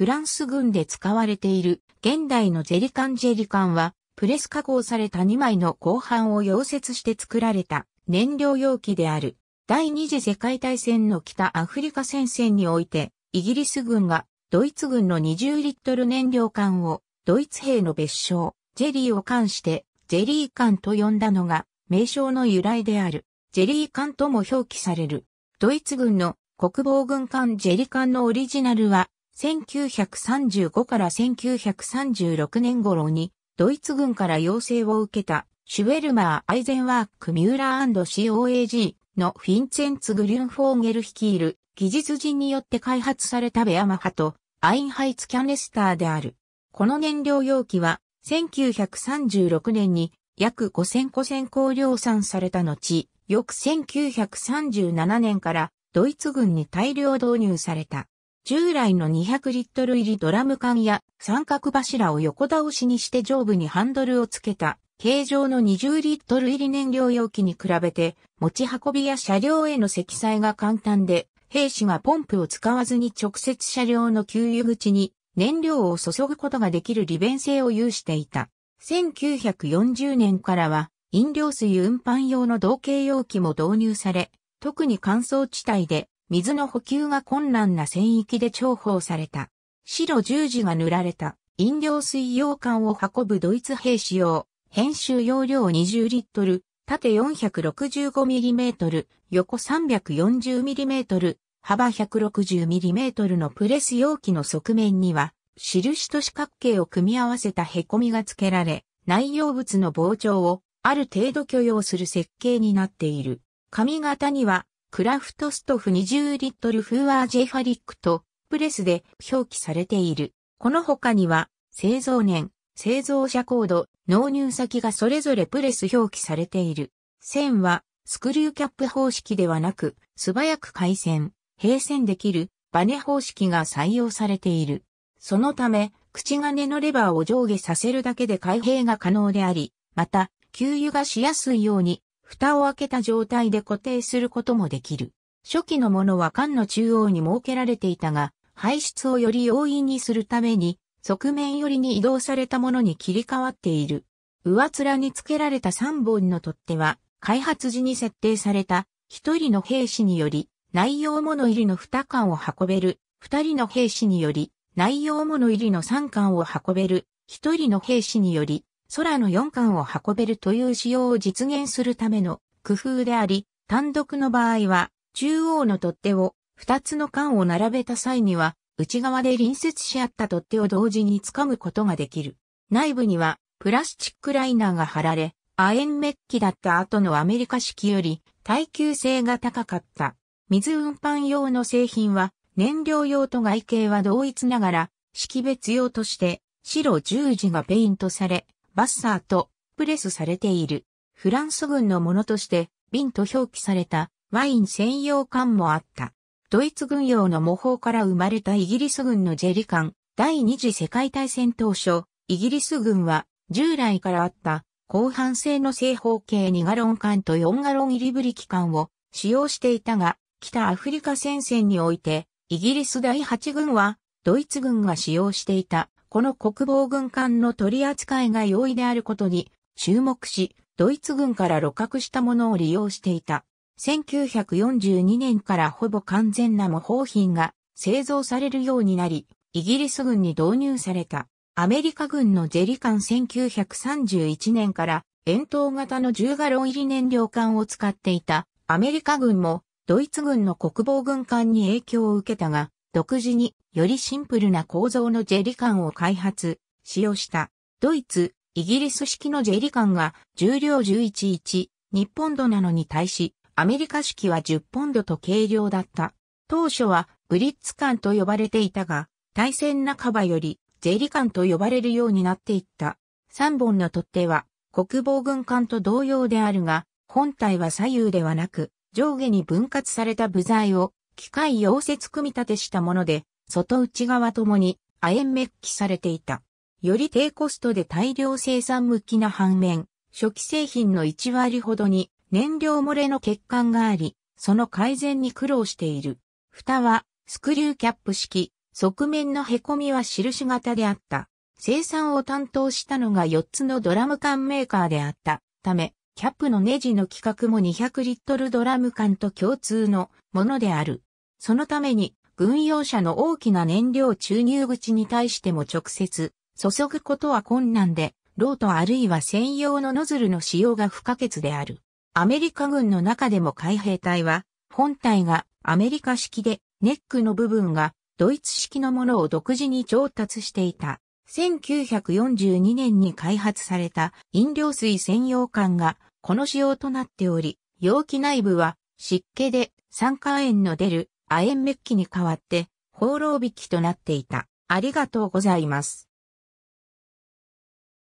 フランス軍で使われている現代のジェリカンジェリカンは、プレス加工された2枚の鋼板を溶接して作られた燃料容器である。第二次世界大戦の北アフリカ戦線において、イギリス軍がドイツ軍の20リットル燃料缶をドイツ兵の別称、ジェリーを冠して、ジェリー缶と呼んだのが名称の由来である。ジェリー缶とも表記される。ドイツ軍の国防軍艦ジェリンのオリジナルは1935から1936年頃に、ドイツ軍から要請を受けた、シュウェルマー・アイゼンワーク・ミューラー &COAG のフィンツェンツ・グリュンフォーゲル率いる技術人によって開発されたベアマハとアインハイツキャネスターである。この燃料容器は1936年に約5000個先行量産された後、翌1937年からドイツ軍に大量導入された。従来の200リットル入りドラム缶や三角柱を横倒しにして上部にハンドルをつけた形状の20リットル入り燃料容器に比べて持ち運びや車両への積載が簡単で兵士がポンプを使わずに直接車両の給油口に燃料を注ぐことができる利便性を有していた。1940年からは飲料水運搬用の同型容器も導入され、特に乾燥地帯で水の補給が困難な戦域で重宝された。白十字が塗られた飲料水羊管を運ぶドイツ兵士用、編集容量20リットル、縦 465mm、横 340mm、幅 160mm のプレス容器の側面には、印と四角形を組み合わせた凹みが付けられ、内容物の膨張をある程度許容する設計になっている。髪型にはクラフトストフ20リットルフーアージェファリックとプレスで表記されている。この他には、製造年、製造者コード、納入先がそれぞれプレス表記されている。線は、スクリューキャップ方式ではなく、素早く回線、閉線できる、バネ方式が採用されている。そのため、口金のレバーを上下させるだけで開閉が可能であり、また、給油がしやすいように、蓋を開けた状態で固定することもできる。初期のものは缶の中央に設けられていたが、排出をより容易にするために、側面寄りに移動されたものに切り替わっている。上面に付けられた3本の取っ手は、開発時に設定された1人の兵士により、内容物入りの2缶を運べる、2人の兵士により、内容物入りの3缶を運べる、1人の兵士により、空の4巻を運べるという仕様を実現するための工夫であり、単独の場合は、中央の取っ手を2つの巻を並べた際には、内側で隣接し合った取っ手を同時に掴むことができる。内部には、プラスチックライナーが貼られ、亜鉛メッキだった後のアメリカ式より耐久性が高かった。水運搬用の製品は燃料用と外形は同一ながら識別用として白十字がペイントされバッサーとプレスされている。フランス軍のものとして瓶と表記されたワイン専用缶もあった。ドイツ軍用の模倣から生まれたイギリス軍のジェリ缶、第二次世界大戦当初、イギリス軍は従来からあった後半製の正方形2ガロン缶と4ガロン入りブリキ缶を使用していたが、北アフリカ戦線において、イギリス第8軍はドイツ軍が使用していたこの国防軍艦の取り扱いが容易であることに注目し、ドイツ軍から露獲したものを利用していた。1942年からほぼ完全な模倣品が製造されるようになり、イギリス軍に導入された。アメリカ軍のゼリ艦1931年から円筒型の10ガロン入り燃料艦を使っていたアメリカ軍もドイツ軍の国防軍艦に影響を受けたが、独自によりシンプルな構造のジェリカンを開発、使用した。ドイツ、イギリス式のジェリカンが重量11.1、日本度なのに対し、アメリカ式は10ポンドと軽量だった。当初はブリッツンと呼ばれていたが、対戦半ばよりジェリカンと呼ばれるようになっていった。3本の取っ手は国防軍艦と同様であるが、本体は左右ではなく、上下に分割された部材を機械溶接組み立てしたもので、外内側ともに亜鉛メッキされていた。より低コストで大量生産向きな反面、初期製品の1割ほどに燃料漏れの欠陥があり、その改善に苦労している。蓋はスクリューキャップ式、側面の凹みは印型であった。生産を担当したのが4つのドラム缶メーカーであったため、キャップのネジの規格も200リットルドラム缶と共通のものである。そのために、軍用車の大きな燃料注入口に対しても直接、注ぐことは困難で、ロートあるいは専用のノズルの使用が不可欠である。アメリカ軍の中でも海兵隊は、本体がアメリカ式で、ネックの部分がドイツ式のものを独自に調達していた。1942年に開発された飲料水専用缶がこの仕様となっており、容器内部は湿気で酸化塩の出る亜鉛メッキに代わって、放浪引きとなっていた。ありがとうございます。